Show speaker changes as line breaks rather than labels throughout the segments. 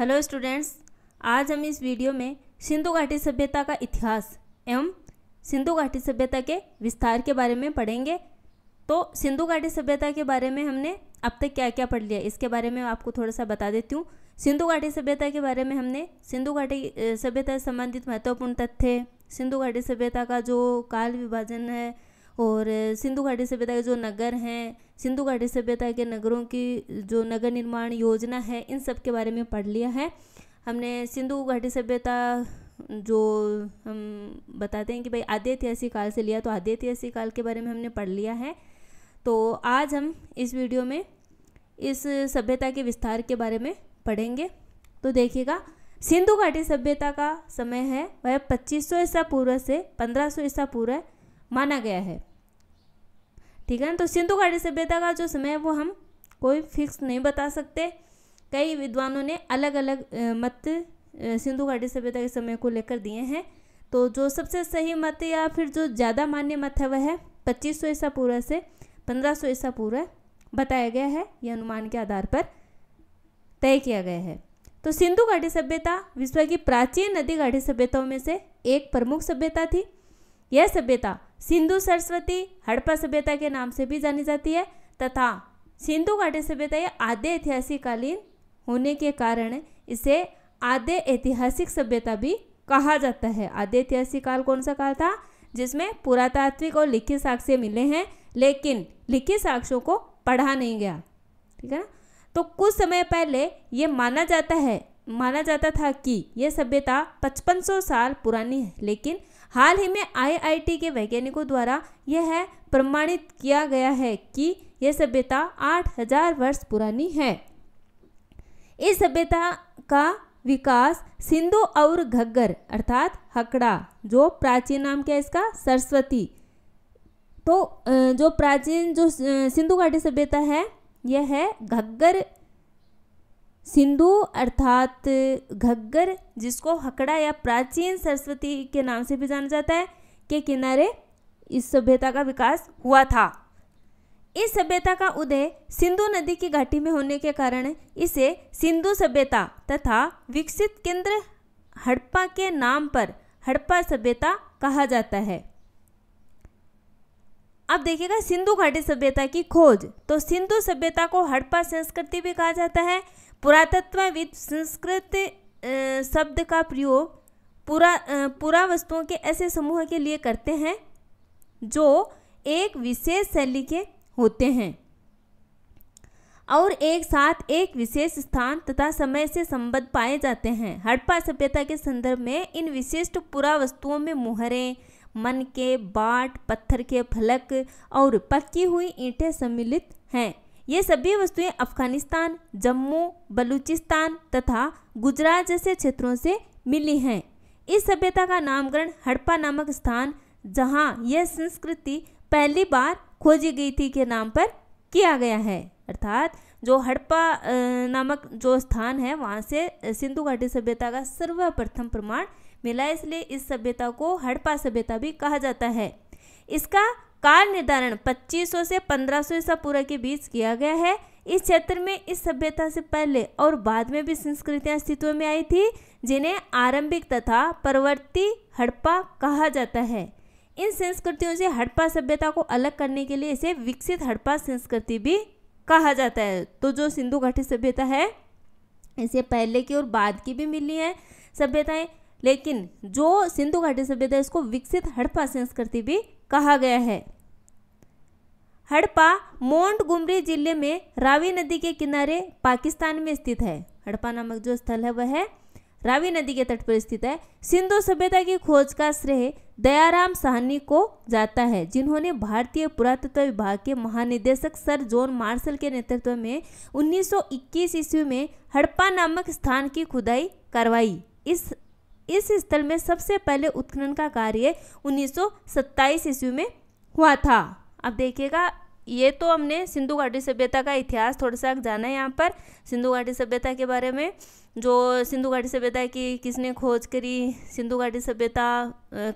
hello students आज हम इस वीडियो में सिंधु घाटी सभ्यता का इतिहास एवं सिंधु घाटी सभ्यता के विस्तार के बारे में पढ़ेंगे तो सिंधु घाटी सभ्यता के बारे में हमने अब तक क्या क्या पढ़ लिया इसके बारे में आपको थोड़ा सा बता देती हूँ सिंधु घाटी सभ्यता के बारे में हमने सिंधु घाटी सभ्यता से संबंधित महत्वपूर्ण तथ्य सिंधु घाटी सभ्यता का जो काल विभाजन है और सिंधु घाटी सभ्यता के जो नगर हैं सिंधु घाटी सभ्यता के नगरों की जो नगर निर्माण योजना है इन सब के बारे में पढ़ लिया है हमने सिंधु घाटी सभ्यता जो हम बताते हैं कि भाई आद्य ऐतिहासिक काल से लिया तो आद्य ऐतिहासिक काल के बारे में हमने पढ़ लिया है तो आज हम इस वीडियो में इस सभ्यता के विस्तार के बारे में पढ़ेंगे तो देखिएगा सिंधु घाटी सभ्यता का समय है वह 2500 ईसा पूर्व से 1500 ईसा पूर्व माना गया है ठीक है तो सिंधु घाटी सभ्यता का जो समय है वो हम कोई फिक्स नहीं बता सकते कई विद्वानों ने अलग अलग मत सिंधु घाटी सभ्यता के समय को लेकर दिए हैं तो जो सबसे सही मत या फिर जो ज़्यादा मान्य मत है वह है पच्चीस सौ ईसा पूर्व से पंद्रह सौ ईसा पूर्व बताया गया है यह अनुमान के आधार पर तय किया गया है तो सिंधु घाटी सभ्यता विश्व की प्राचीन नदी घाटी सभ्यताओं में से एक प्रमुख सभ्यता थी यह सभ्यता सिंधु सरस्वती हड़प्पा सभ्यता के नाम से भी जानी जाती है तथा सिंधु घाटी सभ्यता यह ऐतिहासिक ऐतिहासिककालीन होने के कारण इसे आद्य ऐतिहासिक सभ्यता भी कहा जाता है आद्य ऐतिहासिक काल कौन सा काल था जिसमें पुरातात्विक और लिखित साक्ष्य मिले हैं लेकिन लिखित साक्ष्यों को पढ़ा नहीं गया ठीक है ना तो कुछ समय पहले ये माना जाता है माना जाता था कि यह सभ्यता 5500 साल पुरानी है लेकिन हाल ही में आईआईटी के वैज्ञानिकों द्वारा यह प्रमाणित किया गया है कि यह सभ्यता 8000 वर्ष पुरानी है इस सभ्यता का विकास सिंधु और घग्गर अर्थात हकड़ा जो प्राचीन नाम क्या इसका सरस्वती तो जो प्राचीन जो सिंधु घाटी सभ्यता है यह है घग्गर सिंधु अर्थात घग्गर जिसको हकड़ा या प्राचीन सरस्वती के नाम से भी जाना जाता है के किनारे इस सभ्यता का विकास हुआ था इस सभ्यता का उदय सिंधु नदी की घाटी में होने के कारण इसे सिंधु सभ्यता तथा विकसित केंद्र हड़प्पा के नाम पर हड़प्पा सभ्यता कहा जाता है अब देखिएगा सिंधु घाटी सभ्यता की खोज तो सिंधु सभ्यता को हड़प्पा संस्कृति भी कहा जाता है पुरातत्वविद संस्कृत शब्द का प्रयोग पुरा पुरा वस्तुओं के ऐसे समूह के लिए करते हैं जो एक विशेष शैली के होते हैं और एक साथ एक विशेष स्थान तथा समय से संबद्ध पाए जाते हैं हड़प्पा सभ्यता के संदर्भ में इन विशिष्ट पुरा वस्तुओं में मुहरें मन के बाट पत्थर के फलक और पक्की हुई ईंटें सम्मिलित हैं ये सभी वस्तुएं अफगानिस्तान जम्मू बलूचिस्तान तथा गुजरात जैसे क्षेत्रों से मिली हैं इस सभ्यता का नामकरण हड़प्पा नामक स्थान जहां यह संस्कृति पहली बार खोजी गई थी के नाम पर किया गया है अर्थात जो हड़प्पा नामक जो स्थान है वहाँ से सिंधु घाटी सभ्यता का सर्वप्रथम प्रमाण मिला इसलिए इस सभ्यता को हड़प्पा सभ्यता भी कहा जाता है इसका काल निर्धारण 2500 से 1500 सौ ईसा पूर्व के बीच किया गया है इस क्षेत्र में इस सभ्यता से पहले और बाद में भी संस्कृतियां अस्तित्व में आई थी जिन्हें आरंभिक तथा परवर्ती हड़प्पा कहा जाता है इन संस्कृतियों से हड़प्पा सभ्यता को अलग करने के लिए इसे विकसित हड़प्पा संस्कृति भी कहा जाता है तो जो सिंधु घाटी सभ्यता है इसे पहले की और बाद की भी मिली है सभ्यताएं लेकिन जो सिंधु घाटी सभ्यता इसको विकसित हड़प्पा संस्कृति भी कहा गया है हड़प्पा मोन्ट गुमरी जिले में रावी नदी के किनारे पाकिस्तान में स्थित है हड़प्पा नामक जो स्थल है वह है रावी नदी के तट पर स्थित है सिंधु सभ्यता की खोज का श्रेय दयाराम साहनी को जाता है जिन्होंने भारतीय पुरातत्व विभाग के महानिदेशक सर जॉन मार्शल के नेतृत्व में 1921 ईस्वी में हड़प्पा नामक स्थान की खुदाई करवाई इस इस स्थल में सबसे पहले उत्खनन का कार्य 1927 ईस्वी में हुआ था अब देखिएगा ये तो हमने सिंधु घाटी सभ्यता का इतिहास थोड़ा सा जाना है यहाँ पर सिंधु घाटी सभ्यता के बारे में जो सिंधु घाटी सभ्यता की किसने खोज करी सिंधु घाटी सभ्यता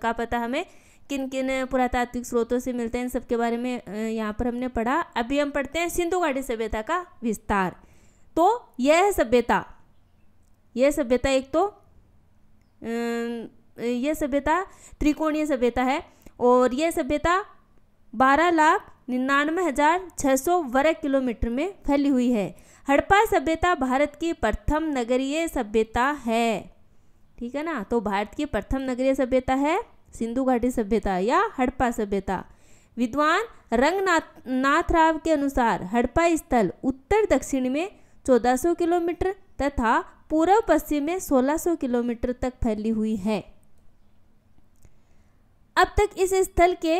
का पता हमें किन किन पुरातात्विक स्रोतों से मिलते हैं इन सबके बारे में यहाँ पर हमने पढ़ा अभी हम पढ़ते हैं सिंधु घाटी सभ्यता का विस्तार तो यह सभ्यता यह सभ्यता एक तो यह सभ्यता त्रिकोणीय सभ्यता है और यह सभ्यता बारह लाख निन्यानवे हज़ार छः सौ वर्ग किलोमीटर में फैली हुई है हड़प्पा सभ्यता भारत की प्रथम नगरीय सभ्यता है ठीक है ना तो भारत की प्रथम नगरीय सभ्यता है सिंधु घाटी सभ्यता या हड़प्पा सभ्यता विद्वान रंगनाथ नाथराव के अनुसार हड़प्पा स्थल उत्तर दक्षिण में 1400 किलोमीटर तथा पूर्व पश्चिम में 1600 किलोमीटर तक फैली हुई है अब तक इस स्थल के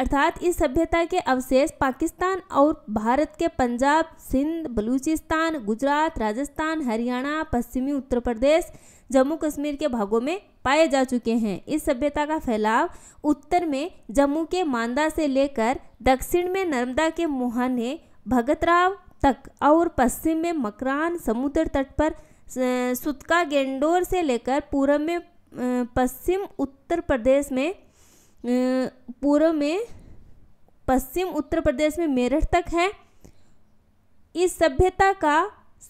अर्थात इस सभ्यता के अवशेष पाकिस्तान और भारत के पंजाब सिंध बलूचिस्तान गुजरात राजस्थान हरियाणा पश्चिमी उत्तर प्रदेश जम्मू कश्मीर के भागों में पाए जा चुके हैं इस सभ्यता का फैलाव उत्तर में जम्मू के मांदा से लेकर दक्षिण में नर्मदा के मुहाने भगतराव तक और पश्चिम में मकरान समुद्र तट पर सुतका गेंडोर से लेकर पूर्व में पश्चिम उत्तर प्रदेश में पूर्व में पश्चिम उत्तर प्रदेश में मेरठ तक है इस सभ्यता का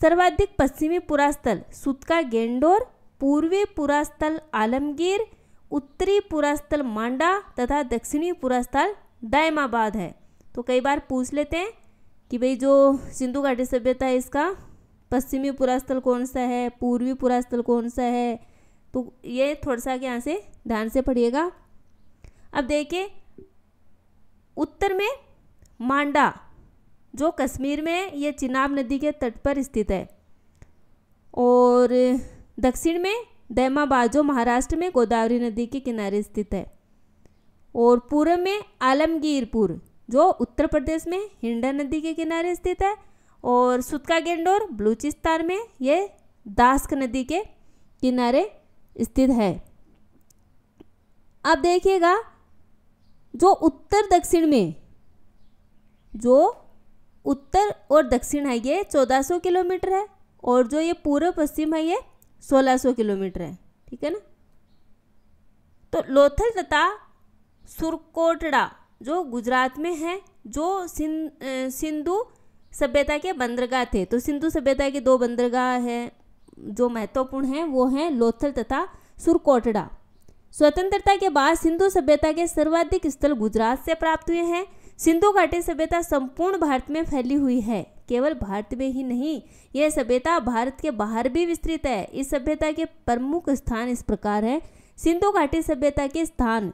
सर्वाधिक पश्चिमी पुरास्थल सुतका गेंडोर पूर्वी पुरास्थल आलमगीर उत्तरी पुरास्थल मांडा तथा दक्षिणी पुरास्थल दायमाबाद है तो कई बार पूछ लेते हैं कि भाई जो सिंधु घाटी सभ्यता है इसका पश्चिमी पुरास्थल कौन सा है पूर्वी पुरास्थल कौन सा है तो ये थोड़ा सा यहाँ से ध्यान से पढ़िएगा अब देखिए उत्तर में मांडा जो कश्मीर में ये चिनाब नदी के तट पर स्थित है और दक्षिण में दैमाबाद जो महाराष्ट्र में गोदावरी नदी के किनारे स्थित है और पूर्व में आलमगीरपुर जो उत्तर प्रदेश में हिंडा नदी के किनारे स्थित है और सुतका गेंडोर बलूचिस्तान में ये दास्क नदी के किनारे स्थित है अब देखिएगा जो उत्तर दक्षिण में जो उत्तर और दक्षिण है ये 1400 किलोमीटर है और जो ये पूर्व पश्चिम है ये 1600 किलोमीटर है ठीक है ना तो लोथल तथा सुरकोटड़ा जो गुजरात में हैं जो सिंध सिंधु सभ्यता के बंदरगाह थे तो सिंधु सभ्यता के दो बंदरगाह हैं जो महत्वपूर्ण हैं वो हैं लोथल तथा सुरकोटड़ा स्वतंत्रता के बाद सिंधु सभ्यता के सर्वाधिक स्थल गुजरात से प्राप्त हुए हैं सिंधु घाटी सभ्यता संपूर्ण भारत में फैली हुई है केवल भारत में ही नहीं यह सभ्यता भारत के बाहर भी विस्तृत है इस सभ्यता के प्रमुख स्थान इस प्रकार है सिंधु घाटी सभ्यता के स्थान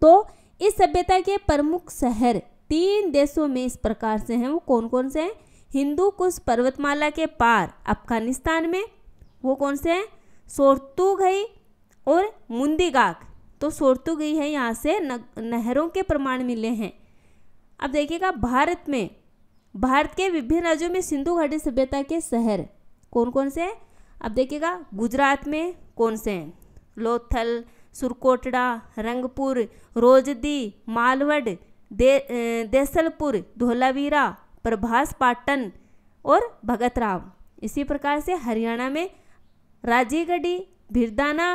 तो इस सभ्यता के प्रमुख शहर तीन देशों में इस प्रकार से हैं वो कौन कौन से हैं हिंदू कुश पर्वतमाला के पार अफगानिस्तान में वो कौन से हैं सोर्तुगई और मुंदीगाक तो गई है यहाँ से नहरों के प्रमाण मिले हैं अब देखिएगा भारत में भारत के विभिन्न राज्यों में सिंधु घाटी सभ्यता के शहर कौन कौन से हैं अब देखिएगा गुजरात में कौन से हैं लोथल सुरकोटड़ा रंगपुर रोजदी मालवड दे देसलपुर धोलावीरा प्रभास पाटन और भगत राव इसी प्रकार से हरियाणा में राजीगढ़ी भिरदाना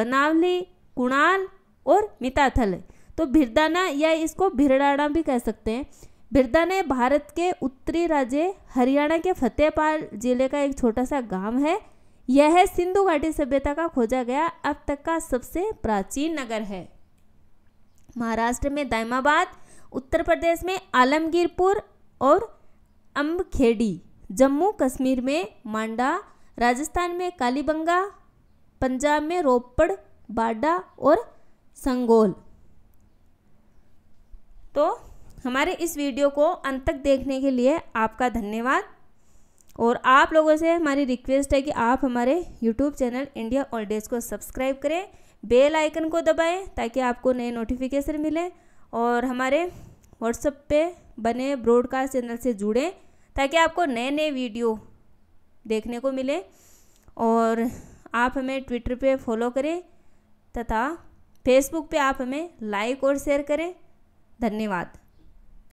बनावली कुणाल और मिताथल तो भिरदाना या इसको भिरडाना भी कह सकते हैं भिरदाना भारत के उत्तरी राज्य हरियाणा के फतेहपाल जिले का एक छोटा सा गांव है यह सिंधु घाटी सभ्यता का खोजा गया अब तक का सबसे प्राचीन नगर है महाराष्ट्र में दायमाबाद उत्तर प्रदेश में आलमगीरपुर और अम्बखेड़ी जम्मू कश्मीर में मांडा राजस्थान में कालीबंगा पंजाब में रोपड़ बाडा और संगोल तो हमारे इस वीडियो को अंत तक देखने के लिए आपका धन्यवाद और आप लोगों से हमारी रिक्वेस्ट है कि आप हमारे यूट्यूब चैनल इंडिया डेज को सब्सक्राइब करें बेल आइकन को दबाएं ताकि आपको नए नोटिफिकेशन मिले और हमारे व्हाट्सएप पे बने ब्रॉडकास्ट चैनल से जुड़ें ताकि आपको नए नए वीडियो देखने को मिले और आप हमें ट्विटर पे फॉलो करें तथा फेसबुक पे आप हमें लाइक और शेयर करें धन्यवाद